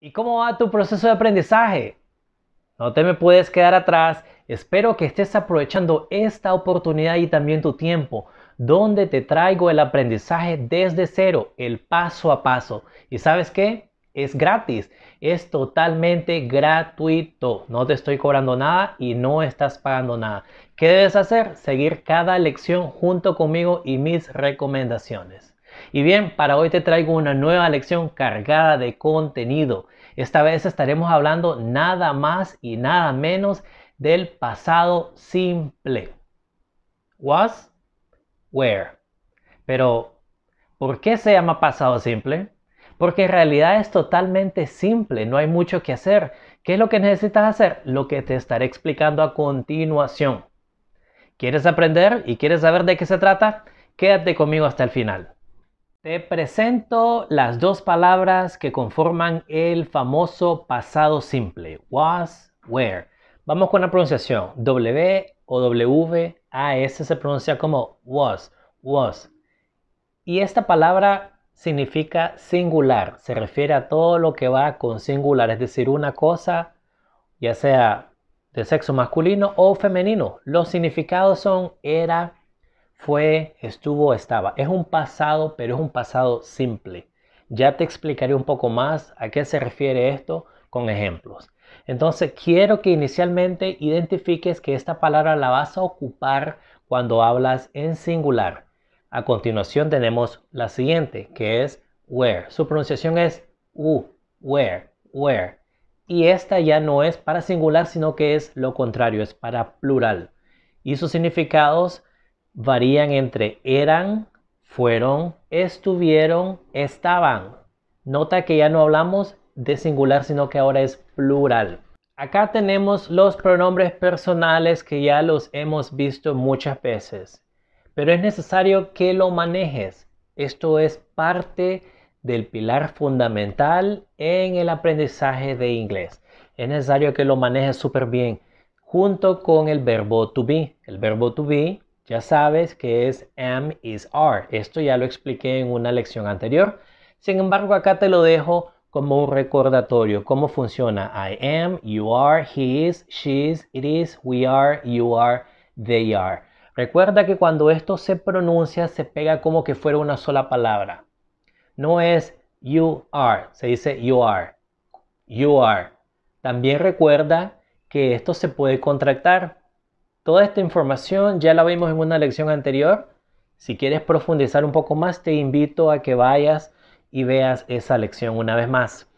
¿Y cómo va tu proceso de aprendizaje? No te me puedes quedar atrás. Espero que estés aprovechando esta oportunidad y también tu tiempo, donde te traigo el aprendizaje desde cero, el paso a paso. ¿Y sabes qué? Es gratis, es totalmente gratuito. No te estoy cobrando nada y no estás pagando nada. ¿Qué debes hacer? Seguir cada lección junto conmigo y mis recomendaciones. Y bien, para hoy te traigo una nueva lección cargada de contenido. Esta vez estaremos hablando nada más y nada menos del pasado simple. Was, where. Pero, ¿por qué se llama pasado simple? Porque en realidad es totalmente simple, no hay mucho que hacer. ¿Qué es lo que necesitas hacer? Lo que te estaré explicando a continuación. ¿Quieres aprender y quieres saber de qué se trata? Quédate conmigo hasta el final. Te presento las dos palabras que conforman el famoso pasado simple, was, were. Vamos con la pronunciación. W o W, A, S se pronuncia como was, was. Y esta palabra significa singular, se refiere a todo lo que va con singular, es decir, una cosa, ya sea de sexo masculino o femenino. Los significados son era, fue, estuvo, estaba. Es un pasado, pero es un pasado simple. Ya te explicaré un poco más a qué se refiere esto con ejemplos. Entonces, quiero que inicialmente identifiques que esta palabra la vas a ocupar cuando hablas en singular. A continuación tenemos la siguiente, que es where. Su pronunciación es u, where, where. Y esta ya no es para singular, sino que es lo contrario, es para plural. Y sus significados varían entre eran, fueron, estuvieron, estaban. Nota que ya no hablamos de singular, sino que ahora es plural. Acá tenemos los pronombres personales que ya los hemos visto muchas veces, pero es necesario que lo manejes. Esto es parte del pilar fundamental en el aprendizaje de inglés. Es necesario que lo manejes súper bien junto con el verbo to be. El verbo to be ya sabes que es am is are. Esto ya lo expliqué en una lección anterior. Sin embargo, acá te lo dejo como un recordatorio. ¿Cómo funciona? I am, you are, he is, she is, it is, we are, you are, they are. Recuerda que cuando esto se pronuncia se pega como que fuera una sola palabra. No es you are, se dice you are. You are. También recuerda que esto se puede contractar Toda esta información ya la vimos en una lección anterior. Si quieres profundizar un poco más, te invito a que vayas y veas esa lección una vez más.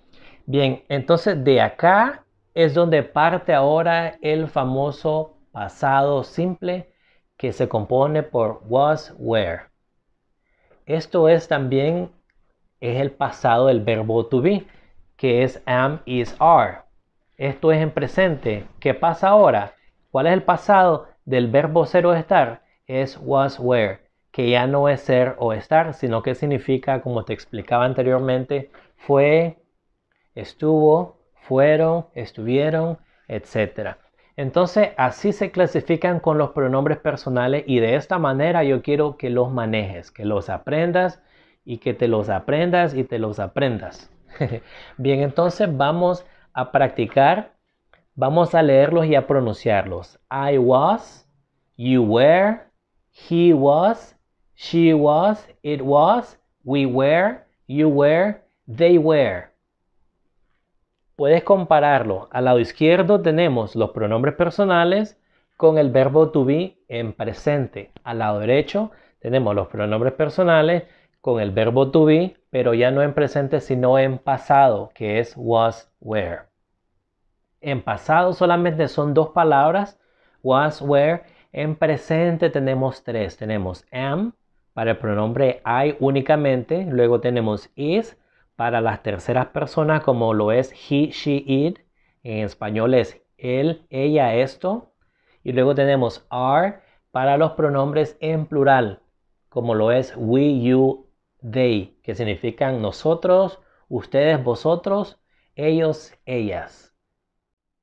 Bien, entonces de acá es donde parte ahora el famoso pasado simple que se compone por was, were. Esto es también es el pasado del verbo to be, que es am, is, are. Esto es en presente. ¿Qué pasa ahora? ¿Cuál es el pasado del verbo ser o estar? Es was, were, que ya no es ser o estar, sino que significa, como te explicaba anteriormente, fue, estuvo, fueron, estuvieron, etc. Entonces, así se clasifican con los pronombres personales y de esta manera yo quiero que los manejes, que los aprendas y que te los aprendas y te los aprendas. Bien, entonces vamos a practicar Vamos a leerlos y a pronunciarlos. I was, you were, he was, she was, it was, we were, you were, they were. Puedes compararlo. Al lado izquierdo tenemos los pronombres personales con el verbo to be en presente. Al lado derecho tenemos los pronombres personales con el verbo to be, pero ya no en presente, sino en pasado, que es was, were. En pasado solamente son dos palabras, was, were. En presente tenemos tres. Tenemos am para el pronombre I únicamente. Luego tenemos is para las terceras personas como lo es he, she, it. En español es él, ella, esto. Y luego tenemos are para los pronombres en plural como lo es we, you, they, que significan nosotros, ustedes, vosotros, ellos, ellas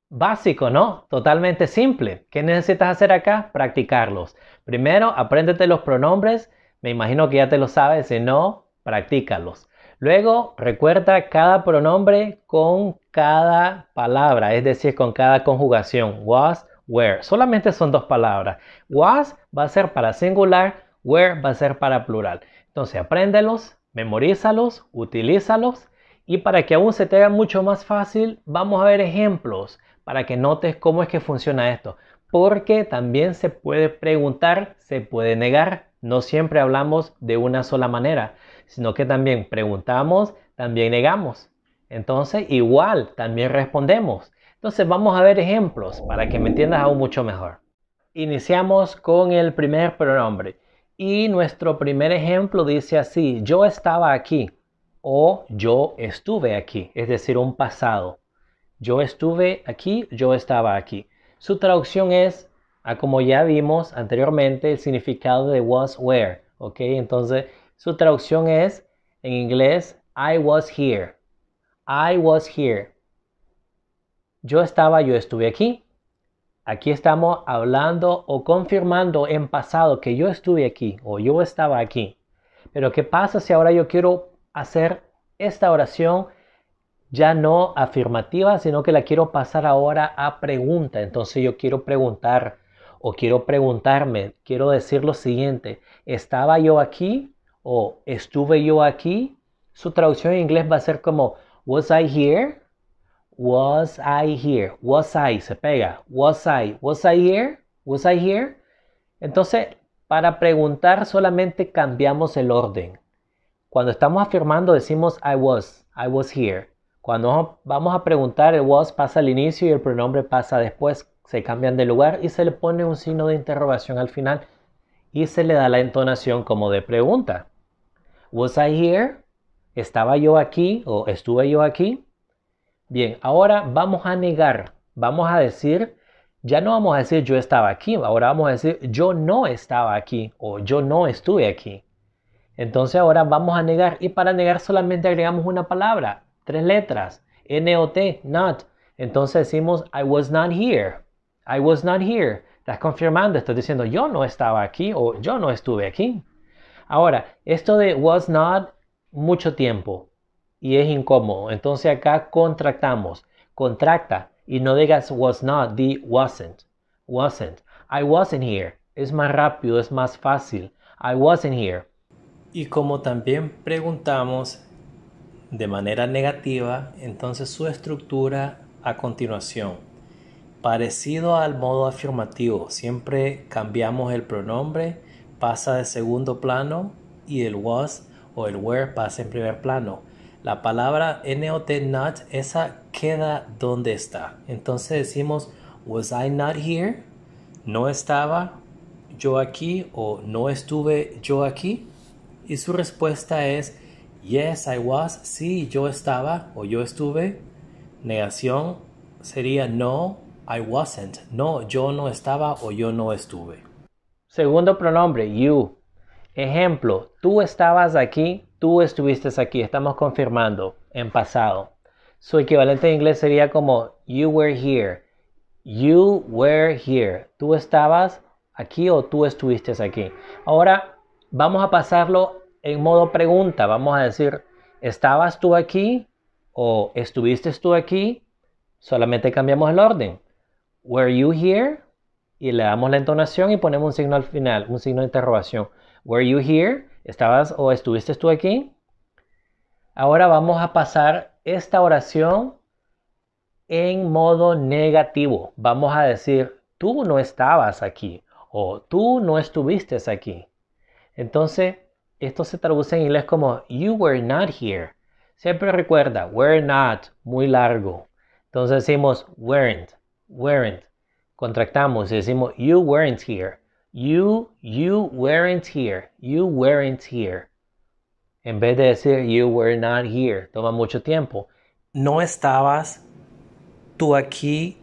básico, ¿no? Totalmente simple. ¿Qué necesitas hacer acá? Practicarlos. Primero, apréndete los pronombres. Me imagino que ya te lo sabes. Si no, practícalos. Luego, recuerda cada pronombre con cada palabra, es decir, con cada conjugación. Was, were. Solamente son dos palabras. Was va a ser para singular, Were va a ser para plural. Entonces, apréndelos, memorízalos, utilízalos. Y para que aún se te haga mucho más fácil, vamos a ver ejemplos para que notes cómo es que funciona esto. Porque también se puede preguntar, se puede negar. No siempre hablamos de una sola manera, sino que también preguntamos, también negamos. Entonces, igual, también respondemos. Entonces, vamos a ver ejemplos para que me entiendas aún mucho mejor. Iniciamos con el primer pronombre. Y nuestro primer ejemplo dice así, yo estaba aquí o yo estuve aquí, es decir, un pasado. Yo estuve aquí, yo estaba aquí. Su traducción es, ah, como ya vimos anteriormente, el significado de was where. ¿Ok? Entonces, su traducción es, en inglés, I was here. I was here. Yo estaba, yo estuve aquí. Aquí estamos hablando o confirmando en pasado que yo estuve aquí o yo estaba aquí. Pero ¿qué pasa si ahora yo quiero hacer esta oración ya no afirmativa, sino que la quiero pasar ahora a pregunta. Entonces yo quiero preguntar o quiero preguntarme, quiero decir lo siguiente, ¿estaba yo aquí o estuve yo aquí? Su traducción en inglés va a ser como was I here? Was I here? Was I se pega. Was I? Was I here? Was I here? Entonces, para preguntar solamente cambiamos el orden. Cuando estamos afirmando decimos I was, I was here. Cuando vamos a preguntar, el was pasa al inicio y el pronombre pasa después. Se cambian de lugar y se le pone un signo de interrogación al final y se le da la entonación como de pregunta. Was I here? ¿Estaba yo aquí o estuve yo aquí? Bien, ahora vamos a negar. Vamos a decir, ya no vamos a decir yo estaba aquí, ahora vamos a decir yo no estaba aquí o yo no estuve aquí. Entonces ahora vamos a negar y para negar solamente agregamos una palabra, Tres letras. N-O-T, not. Entonces decimos, I was not here. I was not here. Estás confirmando, estás diciendo, yo no estaba aquí o yo no estuve aquí. Ahora, esto de was not, mucho tiempo y es incómodo. Entonces acá contractamos. Contracta y no digas was not, di wasn't. Wasn't. I wasn't here. Es más rápido, es más fácil. I wasn't here. Y como también preguntamos de manera negativa entonces su estructura a continuación. Parecido al modo afirmativo, siempre cambiamos el pronombre, pasa de segundo plano y el was o el were pasa en primer plano. La palabra not, not, esa queda donde está. Entonces decimos, was I not here? No estaba yo aquí o no estuve yo aquí. Y su respuesta es, Yes, I was. Sí, yo estaba o yo estuve. Negación sería no, I wasn't. No, yo no estaba o yo no estuve. Segundo pronombre, you. Ejemplo, tú estabas aquí, tú estuviste aquí. Estamos confirmando en pasado. Su equivalente en inglés sería como you were here. You were here. Tú estabas aquí o tú estuviste aquí. Ahora vamos a pasarlo en modo pregunta. Vamos a decir, ¿estabas tú aquí? ¿O estuviste tú aquí? Solamente cambiamos el orden. ¿Were you here? Y le damos la entonación y ponemos un signo al final, un signo de interrogación. ¿Were you here? ¿Estabas o estuviste tú aquí? Ahora vamos a pasar esta oración en modo negativo. Vamos a decir, tú no estabas aquí o tú no estuviste aquí. Entonces, esto se traduce en inglés como you were not here. Siempre recuerda, were not, muy largo. Entonces decimos weren't, weren't. Contractamos y decimos you weren't here. You, you weren't here. You weren't here. En vez de decir you were not here, toma mucho tiempo. No estabas tú aquí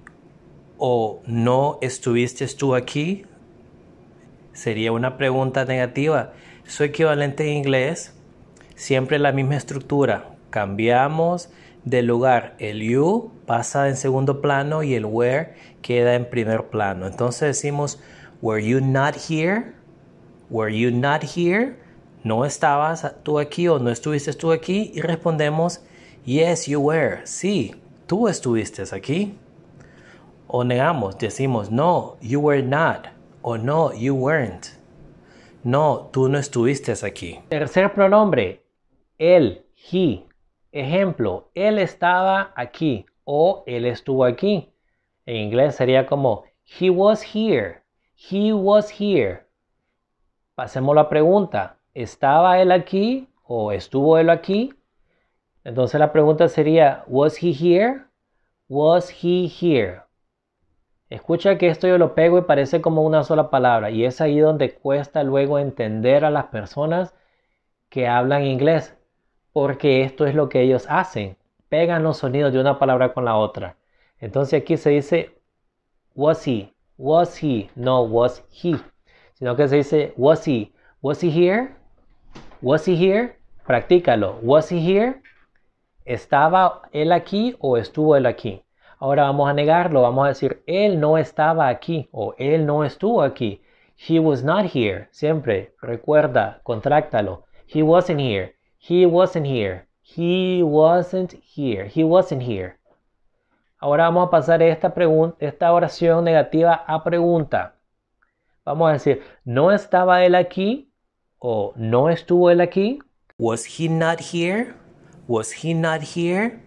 o no estuviste tú aquí. Sería una pregunta negativa. Su equivalente en inglés, siempre la misma estructura. Cambiamos de lugar, el you pasa en segundo plano y el where queda en primer plano. Entonces decimos, were you not here? Were you not here? ¿No estabas tú aquí o no estuviste tú aquí? Y respondemos, yes, you were. Sí, tú estuviste aquí. O negamos, decimos, no, you were not. O no, you weren't. No, tú no estuviste aquí. Tercer pronombre, él, he. Ejemplo, él estaba aquí o él estuvo aquí. En inglés sería como he was here, he was here. Pasemos la pregunta, ¿estaba él aquí o estuvo él aquí? Entonces la pregunta sería, ¿was he here? ¿Was he here? Escucha que esto yo lo pego y parece como una sola palabra y es ahí donde cuesta luego entender a las personas que hablan inglés, porque esto es lo que ellos hacen, pegan los sonidos de una palabra con la otra. Entonces aquí se dice was he, was he, no was he, sino que se dice was he, was he here, was he here, practícalo, was he here, estaba él aquí o estuvo él aquí. Ahora vamos a negarlo, vamos a decir, él no estaba aquí o él no estuvo aquí. He was not here. Siempre recuerda, contráctalo. He wasn't here. He wasn't here. He wasn't here. He wasn't here. Ahora vamos a pasar esta, esta oración negativa a pregunta. Vamos a decir, ¿no estaba él aquí? ¿O no estuvo él aquí? Was he not here? Was he not here?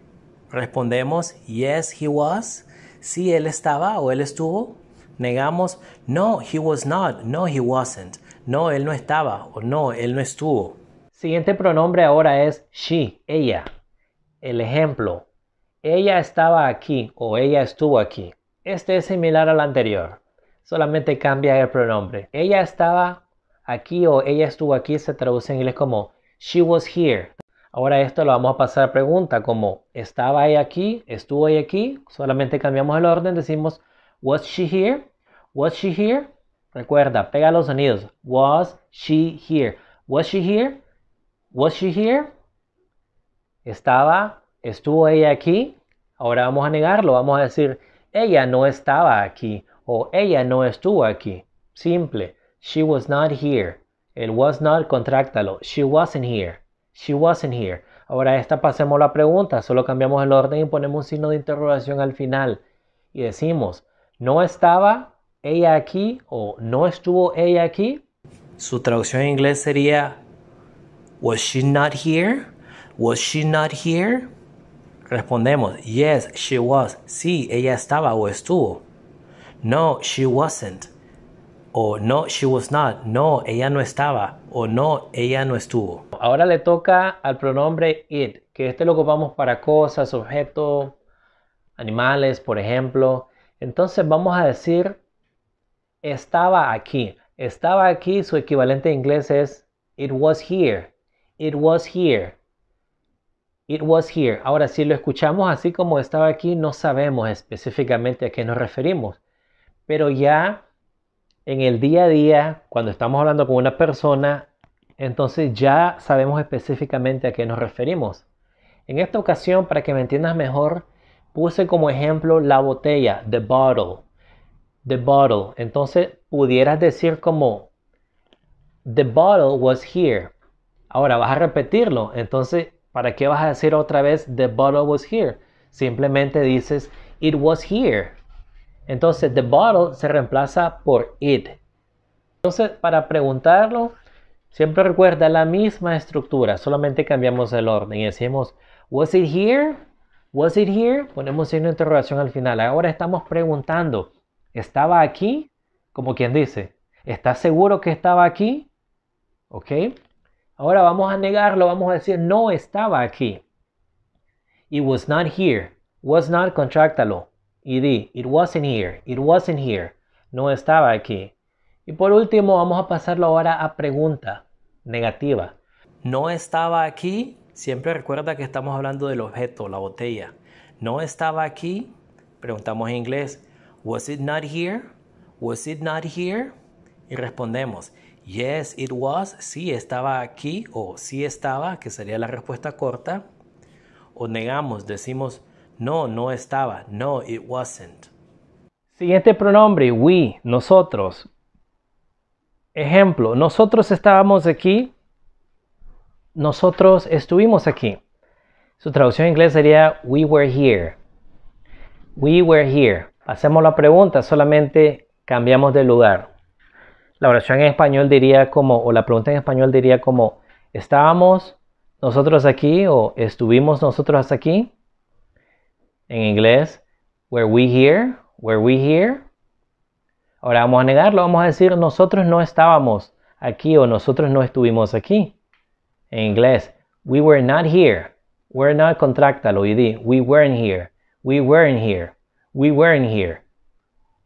Respondemos, yes, he was. Sí, él estaba o él estuvo. Negamos, no, he was not. No, he wasn't. No, él no estaba o no, él no estuvo. Siguiente pronombre ahora es she, ella. El ejemplo, ella estaba aquí o ella estuvo aquí. Este es similar al anterior, solamente cambia el pronombre. Ella estaba aquí o ella estuvo aquí se traduce en inglés como she was here. Ahora esto lo vamos a pasar a pregunta como estaba ella aquí, estuvo ella aquí, solamente cambiamos el orden, decimos was she here, was she here. Recuerda, pega los sonidos. Was she here? Was she here? Was she here? Estaba, estuvo ella aquí. Ahora vamos a negarlo, vamos a decir ella no estaba aquí o ella no estuvo aquí. Simple. She was not here. El was not contráctalo. She wasn't here. She wasn't here. Ahora esta pasemos la pregunta, solo cambiamos el orden y ponemos un signo de interrogación al final. Y decimos, ¿no estaba ella aquí o no estuvo ella aquí? Su traducción en inglés sería, ¿Was she not here? ¿Was she not here? Respondemos, yes, she was. Sí, ella estaba o estuvo. No, she wasn't o no, she was not, no, ella no estaba, o no, ella no estuvo. Ahora le toca al pronombre it, que este lo ocupamos para cosas, objetos, animales, por ejemplo. Entonces vamos a decir, estaba aquí. Estaba aquí, su equivalente en inglés es it was here, it was here, it was here. Ahora, si lo escuchamos así como estaba aquí, no sabemos específicamente a qué nos referimos, pero ya en el día a día, cuando estamos hablando con una persona, entonces ya sabemos específicamente a qué nos referimos. En esta ocasión, para que me entiendas mejor, puse como ejemplo la botella, the bottle. The bottle. Entonces pudieras decir como, the bottle was here. Ahora vas a repetirlo. Entonces, ¿para qué vas a decir otra vez, the bottle was here? Simplemente dices, it was here. Entonces, the bottle se reemplaza por it. Entonces, para preguntarlo, siempre recuerda la misma estructura, solamente cambiamos el orden y decimos, was it here? Was it here? Ponemos signo de interrogación al final. Ahora estamos preguntando, ¿estaba aquí? Como quien dice, ¿estás seguro que estaba aquí? ¿Ok? Ahora vamos a negarlo, vamos a decir, no estaba aquí. It was not here. Was not, contráctalo y it wasn't here, it wasn't here, no estaba aquí. Y por último vamos a pasarlo ahora a pregunta negativa. No estaba aquí, siempre recuerda que estamos hablando del objeto, la botella. No estaba aquí, preguntamos en inglés, was it not here? Was it not here? Y respondemos, yes, it was, sí estaba aquí o sí estaba, que sería la respuesta corta. O negamos, decimos, no, no estaba. No, it wasn't. Siguiente pronombre, we, nosotros. Ejemplo, nosotros estábamos aquí. Nosotros estuvimos aquí. Su traducción en inglés sería we were here. We were here. Hacemos la pregunta, solamente cambiamos de lugar. La oración en español diría como, o la pregunta en español diría como, estábamos nosotros aquí o estuvimos nosotros hasta aquí. En inglés, were we here? Were we here? Ahora vamos a negarlo, vamos a decir nosotros no estábamos aquí o nosotros no estuvimos aquí. En inglés, we were not here. We're not, contráctalo y di, we weren't here. We weren't here. We weren't here.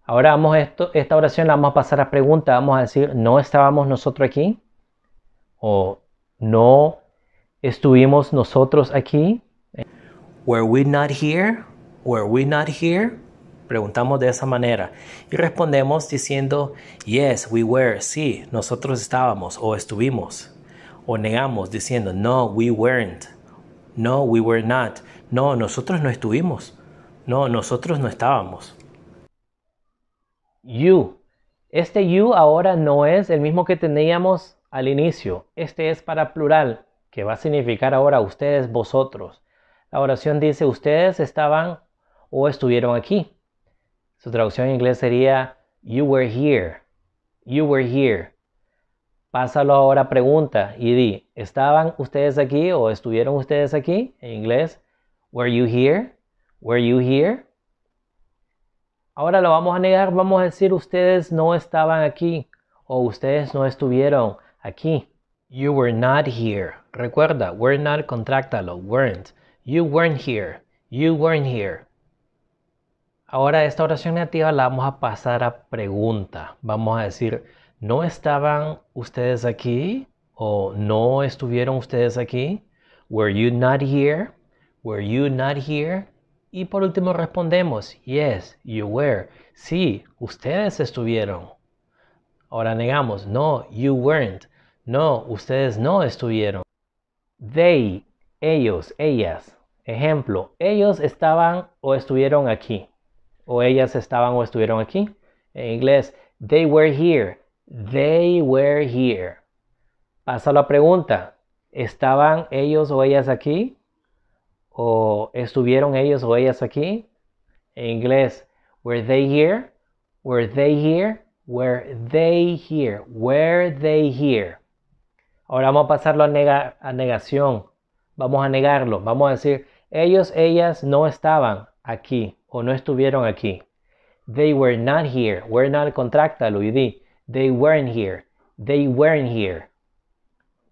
Ahora vamos a esta oración la vamos a pasar a pregunta. Vamos a decir, ¿no estábamos nosotros aquí? ¿O no estuvimos nosotros aquí? Were we not here? were we not here? Preguntamos de esa manera y respondemos diciendo, yes, we were, sí, nosotros estábamos o estuvimos. O negamos diciendo, no, we weren't, no, we were not, no, nosotros no estuvimos, no, nosotros no estábamos. You. Este you ahora no es el mismo que teníamos al inicio. Este es para plural, que va a significar ahora ustedes, vosotros. La oración dice, ustedes estaban o estuvieron aquí. Su traducción en inglés sería You were here. You were here. Pásalo ahora pregunta y di, ¿estaban ustedes aquí o estuvieron ustedes aquí? En inglés, ¿were you here? ¿Were you here? Ahora lo vamos a negar, vamos a decir, ustedes no estaban aquí o ustedes no estuvieron aquí. You were not here. Recuerda, were not, contráctalo, weren't. You weren't here. You weren't here. Ahora esta oración negativa la vamos a pasar a pregunta. Vamos a decir, ¿no estaban ustedes aquí? ¿O no estuvieron ustedes aquí? ¿Were you not here? ¿Were you not here? Y por último respondemos, yes, you were. Sí, ustedes estuvieron. Ahora negamos, no, you weren't. No, ustedes no estuvieron. They, ellos, ellas. Ejemplo, ellos estaban o estuvieron aquí o ellas estaban o estuvieron aquí. En inglés, they were here. They were here. Pasa la pregunta. ¿Estaban ellos o ellas aquí? ¿O estuvieron ellos o ellas aquí? En inglés, were they here? Were they here? Were they here? Were they here? Ahora vamos a pasarlo a, a negación. Vamos a negarlo. Vamos a decir, ellos, ellas no estaban aquí o no estuvieron aquí. They were not here. Were not, contráctalo y di. They weren't here. They weren't here.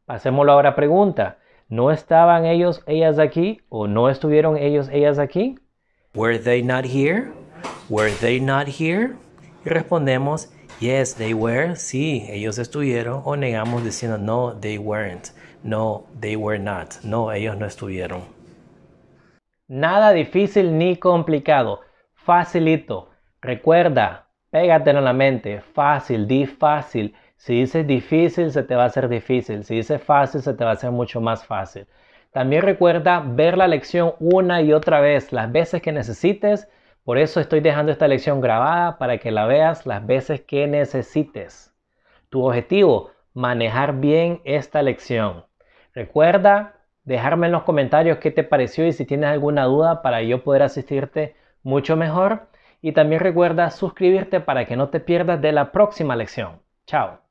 Pasémoslo ahora a pregunta. ¿No estaban ellos, ellas aquí? ¿O no estuvieron ellos, ellas aquí? Were they not here? Were they not here? Y respondemos, yes, they were. Sí, ellos estuvieron. O negamos diciendo, no, they weren't. No, they were not. No, ellos no estuvieron. Nada difícil ni complicado. Facilito. Recuerda, pégatelo en la mente. Fácil, di fácil. Si dices difícil, se te va a hacer difícil. Si dices fácil, se te va a hacer mucho más fácil. También recuerda ver la lección una y otra vez, las veces que necesites. Por eso estoy dejando esta lección grabada para que la veas las veces que necesites. Tu objetivo, manejar bien esta lección. Recuerda dejarme en los comentarios qué te pareció y si tienes alguna duda para yo poder asistirte mucho mejor. Y también recuerda suscribirte para que no te pierdas de la próxima lección. Chao.